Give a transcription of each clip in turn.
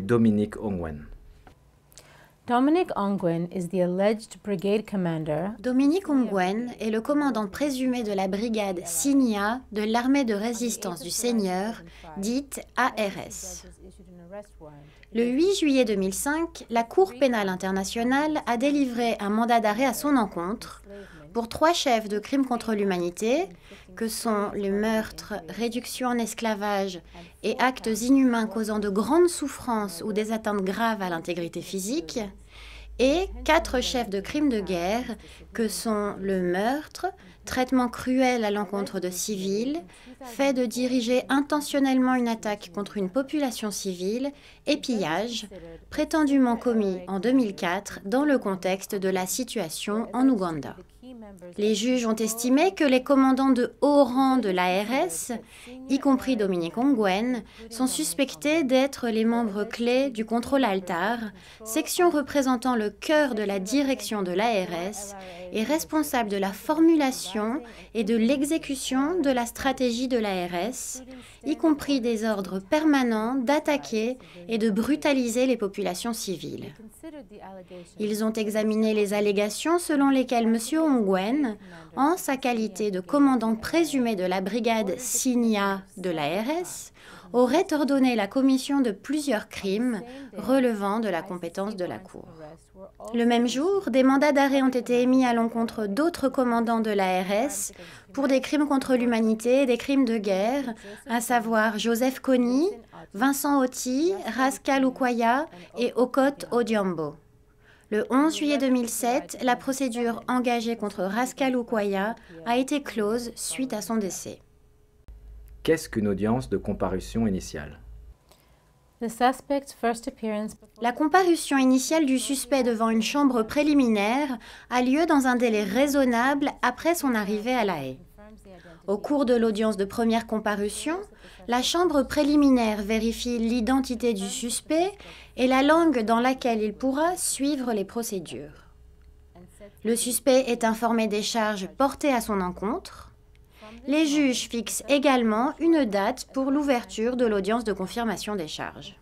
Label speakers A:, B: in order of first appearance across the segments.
A: Dominique Ongwen.
B: Dominique Ongwen est le commandant présumé de la brigade Signia de l'armée de résistance du Seigneur, dite ARS. Le 8 juillet 2005, la Cour pénale internationale a délivré un mandat d'arrêt à son encontre pour trois chefs de crimes contre l'humanité, que sont les meurtres, réduction en esclavage et actes inhumains causant de grandes souffrances ou des atteintes graves à l'intégrité physique, et quatre chefs de crimes de guerre, que sont le meurtre, traitement cruel à l'encontre de civils, fait de diriger intentionnellement une attaque contre une population civile et pillage, prétendument commis en 2004 dans le contexte de la situation en Ouganda. Les juges ont estimé que les commandants de haut rang de l'ARS, y compris Dominique Ongwen, sont suspectés d'être les membres clés du contrôle altar, section représentant le cœur de la direction de l'ARS et responsable de la formulation et de l'exécution de la stratégie de l'ARS, y compris des ordres permanents d'attaquer et de brutaliser les populations civiles. Ils ont examiné les allégations selon lesquelles Nguyen en sa qualité de commandant présumé de la brigade Signa de l'ARS aurait ordonné la commission de plusieurs crimes relevant de la compétence de la Cour. Le même jour, des mandats d'arrêt ont été émis à l'encontre d'autres commandants de l'ARS pour des crimes contre l'humanité et des crimes de guerre, à savoir Joseph Kony, Vincent Oti, Rascal Ukwaya et Okot Odiambo. Le 11 juillet 2007, la procédure engagée contre Rascal Okwaya a été close suite à son décès.
A: Qu'est-ce qu'une audience de comparution initiale
B: la comparution initiale du suspect devant une chambre préliminaire a lieu dans un délai raisonnable après son arrivée à La Haye. Au cours de l'audience de première comparution, la chambre préliminaire vérifie l'identité du suspect et la langue dans laquelle il pourra suivre les procédures. Le suspect est informé des charges portées à son encontre. Les juges fixent également une date pour l'ouverture de l'audience de confirmation des charges.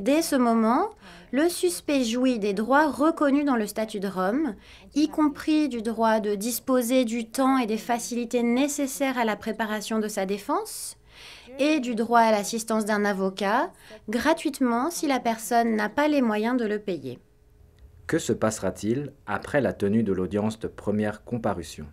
B: Dès ce moment, le suspect jouit des droits reconnus dans le statut de Rome, y compris du droit de disposer du temps et des facilités nécessaires à la préparation de sa défense, et du droit à l'assistance d'un avocat gratuitement si la personne n'a pas les moyens de le payer.
A: Que se passera-t-il après la tenue de l'audience de première comparution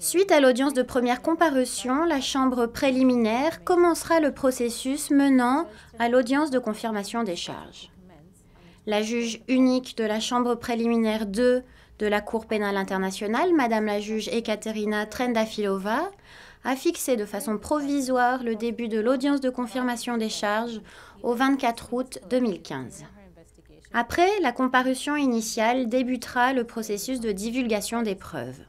B: Suite à l'audience de première comparution, la chambre préliminaire commencera le processus menant à l'audience de confirmation des charges. La juge unique de la chambre préliminaire 2 de la Cour pénale internationale, Madame la juge Ekaterina Trendafilova, a fixé de façon provisoire le début de l'audience de confirmation des charges au 24 août 2015. Après, la comparution initiale débutera le processus de divulgation des preuves.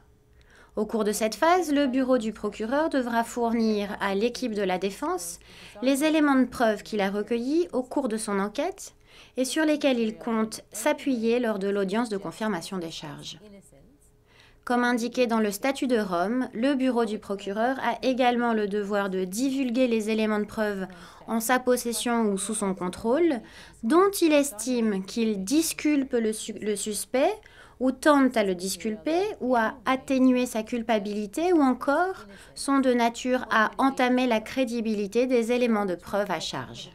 B: Au cours de cette phase, le bureau du procureur devra fournir à l'équipe de la défense les éléments de preuve qu'il a recueillis au cours de son enquête et sur lesquels il compte s'appuyer lors de l'audience de confirmation des charges. Comme indiqué dans le statut de Rome, le bureau du procureur a également le devoir de divulguer les éléments de preuve en sa possession ou sous son contrôle, dont il estime qu'il disculpe le suspect ou tentent à le disculper ou à atténuer sa culpabilité ou encore sont de nature à entamer la crédibilité des éléments de preuve à charge.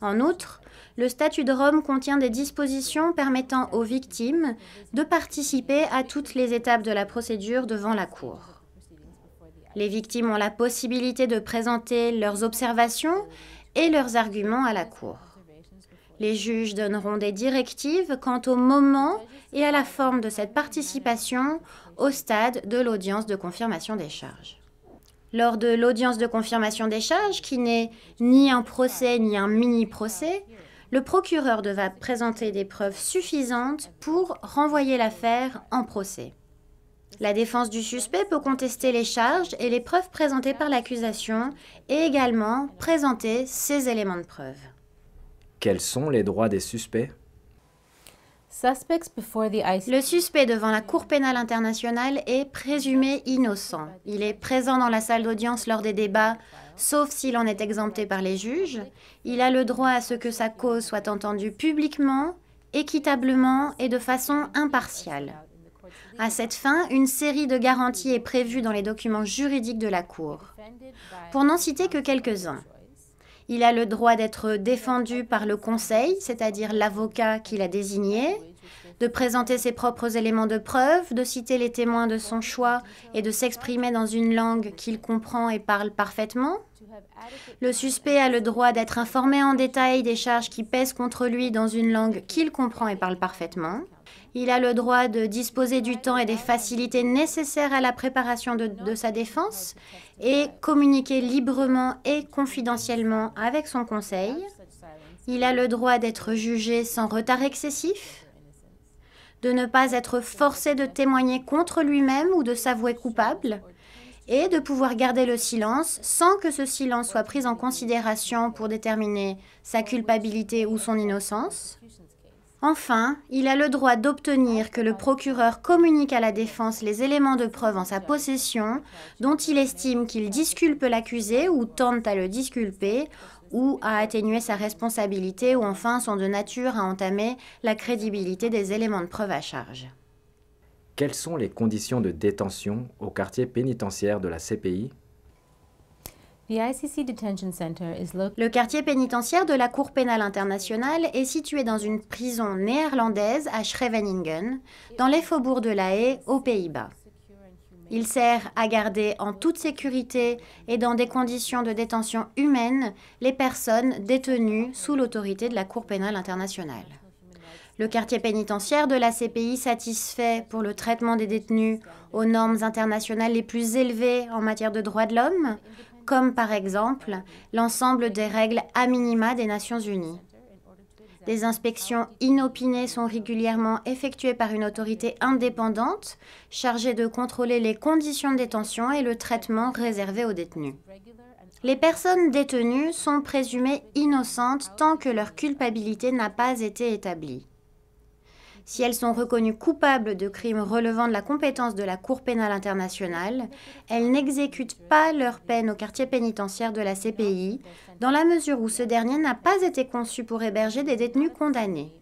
B: En outre, le statut de Rome contient des dispositions permettant aux victimes de participer à toutes les étapes de la procédure devant la Cour. Les victimes ont la possibilité de présenter leurs observations et leurs arguments à la Cour. Les juges donneront des directives quant au moment et à la forme de cette participation au stade de l'audience de confirmation des charges. Lors de l'audience de confirmation des charges, qui n'est ni un procès ni un mini-procès, le procureur devra présenter des preuves suffisantes pour renvoyer l'affaire en procès. La défense du suspect peut contester les charges et les preuves présentées par l'accusation et également présenter ses éléments de preuve.
A: Quels sont les droits des suspects
B: le suspect devant la Cour pénale internationale est présumé innocent. Il est présent dans la salle d'audience lors des débats, sauf s'il en est exempté par les juges. Il a le droit à ce que sa cause soit entendue publiquement, équitablement et de façon impartiale. À cette fin, une série de garanties est prévue dans les documents juridiques de la Cour, pour n'en citer que quelques-uns. Il a le droit d'être défendu par le conseil, c'est-à-dire l'avocat qu'il a désigné, de présenter ses propres éléments de preuve, de citer les témoins de son choix et de s'exprimer dans une langue qu'il comprend et parle parfaitement. Le suspect a le droit d'être informé en détail des charges qui pèsent contre lui dans une langue qu'il comprend et parle parfaitement. Il a le droit de disposer du temps et des facilités nécessaires à la préparation de, sa défense et communiquer librement et confidentiellement avec son conseil. Il a le droit d'être jugé sans retard excessif, de ne pas être forcé de témoigner contre lui-même ou de s'avouer coupable, et de pouvoir garder le silence sans que ce silence soit pris en considération pour déterminer sa culpabilité ou son innocence. Enfin, il a le droit d'obtenir que le procureur communique à la défense les éléments de preuve en sa possession, dont il estime qu'il disculpe l'accusé ou tente à le disculper, ou à atténuer sa responsabilité, ou enfin sont de nature à entamer la crédibilité des éléments de preuve à charge.
A: Quelles sont les conditions de détention au quartier pénitentiaire de la CPI
B: le quartier pénitentiaire de la Cour pénale internationale est situé dans une prison néerlandaise à Schreveningen, dans les faubourgs de La Haye, aux Pays-Bas. Il sert à garder en toute sécurité et dans des conditions de détention humaines les personnes détenues sous l'autorité de la Cour pénale internationale. Le quartier pénitentiaire de la CPI satisfait pour le traitement des détenus aux normes internationales les plus élevées en matière de droits de l'homme, comme par exemple l'ensemble des règles à minima des Nations Unies. Des inspections inopinées sont régulièrement effectuées par une autorité indépendante chargée de contrôler les conditions de détention et le traitement réservé aux détenus. Les personnes détenues sont présumées innocentes tant que leur culpabilité n'a pas été établie si elles sont reconnues coupables de crimes relevant de la compétence de la Cour pénale internationale, elles n'exécutent pas leur peine au quartier pénitentiaire de la CPI, dans la mesure où ce dernier n'a pas été conçu pour héberger des détenus condamnés.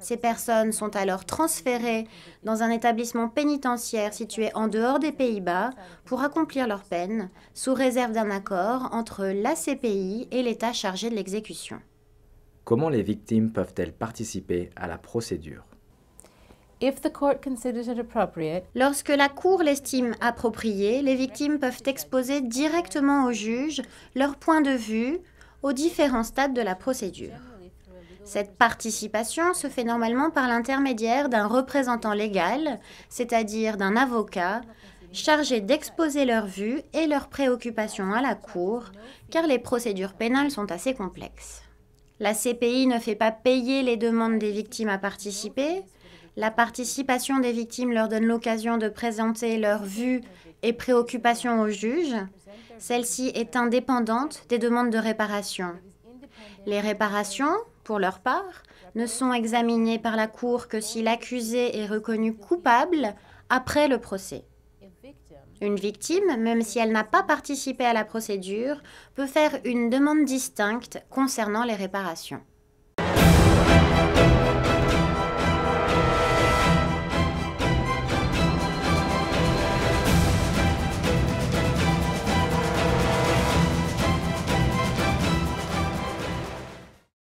B: Ces personnes sont alors transférées dans un établissement pénitentiaire situé en dehors des Pays-Bas pour accomplir leur peine, sous réserve d'un accord entre la CPI et l'État
A: chargé de l'exécution. Comment les victimes peuvent-elles participer à la procédure
B: Lorsque la Cour l'estime appropriée, les victimes peuvent exposer directement au juge leur point de vue aux différents stades de la procédure. Cette participation se fait normalement par l'intermédiaire d'un représentant légal, c'est-à-dire d'un avocat, chargé d'exposer leurs vues et leurs préoccupations à la Cour, car les procédures pénales sont assez complexes. La CPI ne fait pas payer les demandes des victimes à participer, la participation des victimes leur donne l'occasion de présenter leurs vues et préoccupations au juge. Celle-ci est indépendante des demandes de réparation. Les réparations, pour leur part, ne sont examinées par la Cour que si l'accusé est reconnu coupable après le procès. Une victime, même si elle n'a pas participé à la procédure, peut faire une demande distincte concernant les réparations.